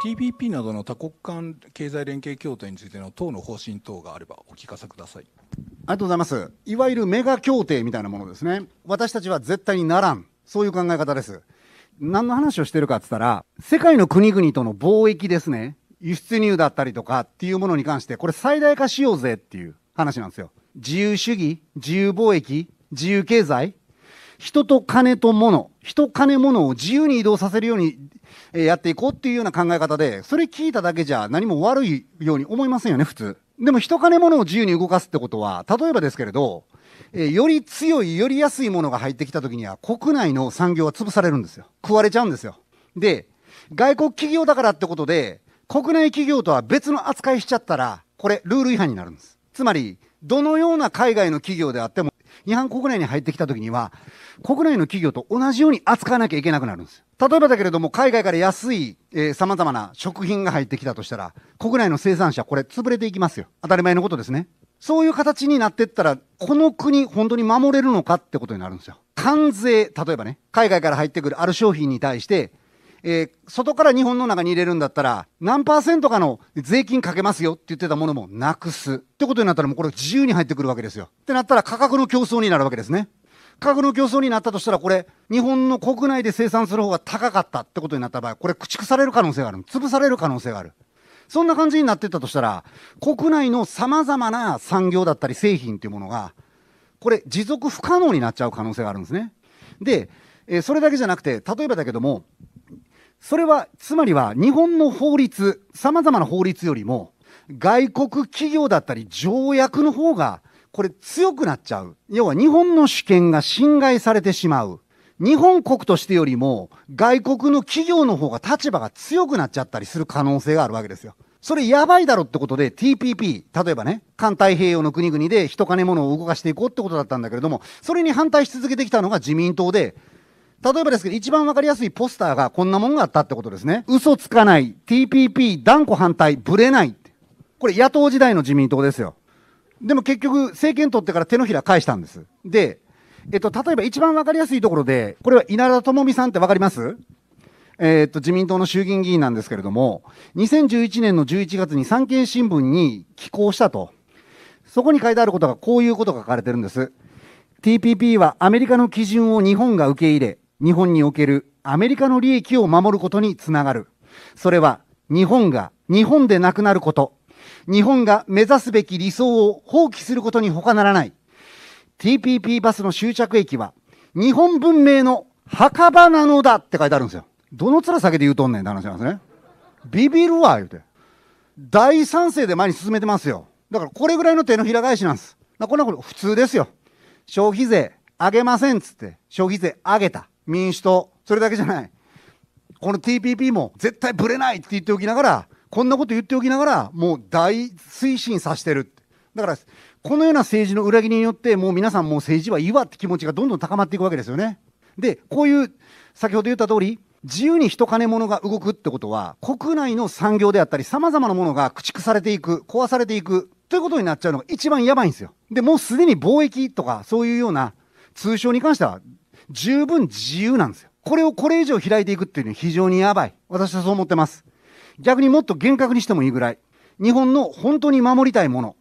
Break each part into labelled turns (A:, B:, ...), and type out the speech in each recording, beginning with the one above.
A: TPP などの多国間経済連携協定についての党の方針等があればお聞かせくださいありがとうございますいわゆるメガ協定みたいなものですね私たちは絶対にならんそういう考え方です何の話をしてるかって言ったら世界の国々との貿易ですね輸出入だったりとかっていうものに関してこれ最大化しようぜっていう話なんですよ自由主義自由貿易自由経済人と金と物、人金物を自由に移動させるようにやっていこうっていうような考え方で、それ聞いただけじゃ何も悪いように思いませんよね、普通。でも人金物を自由に動かすってことは、例えばですけれど、えより強い、より安いものが入ってきた時には、国内の産業は潰されるんですよ。食われちゃうんですよ。で、外国企業だからってことで、国内企業とは別の扱いしちゃったら、これ、ルール違反になるんです。つまり、どのような海外の企業であっても、日本国内に入ってきた時には、国内の企業と同じように扱わなきゃいけなくなるんです。例えばだけれども、海外から安い、えー、様々な食品が入ってきたとしたら、国内の生産者、これ潰れていきますよ。当たり前のことですね。そういう形になってったら、この国本当に守れるのかってことになるんですよ。関税、例えばね、海外から入ってくるある商品に対して、えー、外から日本の中に入れるんだったら、何パーセントかの税金かけますよって言ってたものもなくす。ってことになったらもうこれ自由に入ってくるわけですよ。ってなったら価格の競争になるわけですね。価格の競争になったとしたらこれ、日本の国内で生産する方が高かったってことになった場合、これ駆逐される可能性がある。潰される可能性がある。そんな感じになってったとしたら、国内の様々な産業だったり製品っていうものが、これ持続不可能になっちゃう可能性があるんですね。で、えー、それだけじゃなくて、例えばだけども、それはつまりは日本の法律さまざまな法律よりも外国企業だったり条約の方がこれ強くなっちゃう要は日本の主権が侵害されてしまう日本国としてよりも外国の企業の方が立場が強くなっちゃったりする可能性があるわけですよ。それやばいだろってことで TPP、例えばね、環太平洋の国々で人金物を動かしていこうってことだったんだけれども、それに反対し続けてきたのが自民党で、例えばですけど、一番わかりやすいポスターがこんなもんがあったってことですね。嘘つかない、TPP 断固反対、ぶれない。これ野党時代の自民党ですよ。でも結局、政権取ってから手のひら返したんです。で、えっと、例えば一番わかりやすいところで、これは稲田朋美さんってわかりますえっと、自民党の衆議院議員なんですけれども、2011年の11月に産経新聞に寄稿したと。そこに書いてあることが、こういうことが書かれてるんです。TPP はアメリカの基準を日本が受け入れ、日本におけるアメリカの利益を守ることにつながる。それは日本が日本でなくなること、日本が目指すべき理想を放棄することに他ならない。TPP バスの終着駅は日本文明の墓場なのだって書いてあるんですよ。どの面下げで言うとんねんって話なんですね。ビビるわ、言うて。大賛成で前に進めてますよ。だからこれぐらいの手のひら返しなんです。こんなこと普通ですよ。消費税上げませんっつって消費税上げた。民主党、それだけじゃない。この TPP も絶対ぶれないって言っておきながら、こんなこと言っておきながら、もう大推進させてる。だから、このような政治の裏切りによって、もう皆さんもう政治はいいわって気持ちがどんどん高まっていくわけですよね。で、こういう、先ほど言った通り、自由に人金物が動くってことは、国内の産業であったり、様々なものが駆逐されていく、壊されていく、ということになっちゃうのが一番やばいんですよ。で、もうすでに貿易とか、そういうような、通商に関しては十分自由なんですよ。これをこれ以上開いていくっていうのは非常にやばい。私はそう思ってます。逆にもっと厳格にしてもいいぐらい。日本の本当に守りたいもの。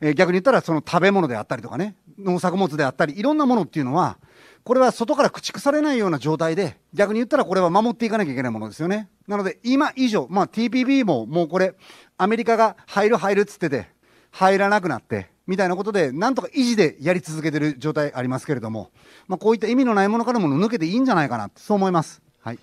A: えー、逆に言ったらその食べ物であったりとかね、農作物であったり、いろんなものっていうのは、これは外から駆逐されないような状態で、逆に言ったらこれは守っていかなきゃいけないものですよね。なので今以上、まあ TPP ももうこれ、アメリカが入る入るっつってて、入らなくなって、みたいなことで、なんとか維持でやり続けてる状態ありますけれども、まあ、こういった意味のないものからも抜けていいんじゃないかな、そう思います。はい